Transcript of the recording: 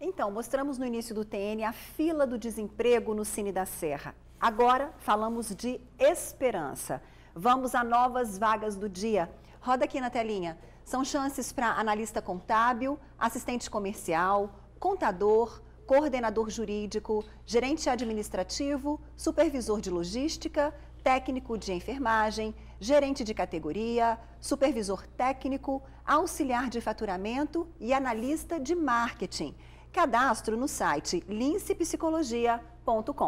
Então, mostramos no início do TN a fila do desemprego no Cine da Serra. Agora falamos de esperança. Vamos a novas vagas do dia. Roda aqui na telinha. São chances para analista contábil, assistente comercial, contador, coordenador jurídico, gerente administrativo, supervisor de logística, técnico de enfermagem, gerente de categoria, supervisor técnico, auxiliar de faturamento e analista de marketing. Cadastro no site lincepsicologia.com.